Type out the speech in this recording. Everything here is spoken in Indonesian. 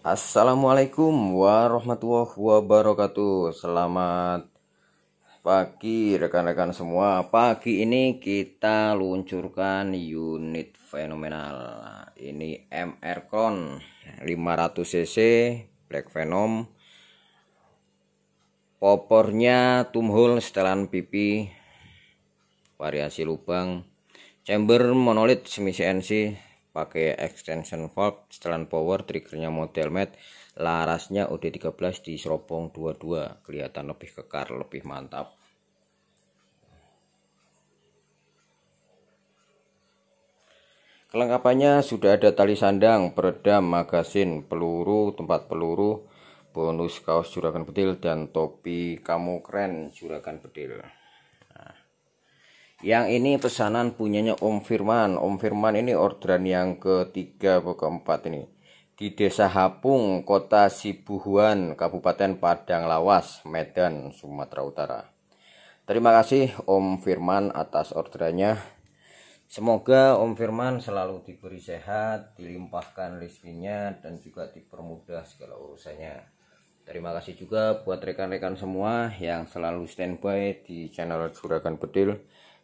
Assalamualaikum warahmatullahi wabarakatuh Selamat pagi rekan-rekan semua Pagi ini kita luncurkan unit fenomenal Ini MR Kron 500cc Black Venom Popornya tumhul setelan pipi Variasi lubang Chamber monolith semi CNC pakai extension valve setelan power triggernya model mat larasnya OD13 di seropong 22 kelihatan lebih kekar lebih mantap kelengkapannya sudah ada tali sandang peredam magasin peluru tempat peluru bonus kaos juragan bedil dan topi kamu keren juragan bedil nah. Yang ini pesanan punyanya Om Firman. Om Firman ini orderan yang ketiga atau keempat ini. Di Desa Hapung, Kota Sibuhuan, Kabupaten Padang Lawas, Medan, Sumatera Utara. Terima kasih Om Firman atas orderannya. Semoga Om Firman selalu diberi sehat, dilimpahkan rezekinya dan juga dipermudah segala urusannya. Terima kasih juga buat rekan-rekan semua yang selalu standby di channel Juragan Bedil.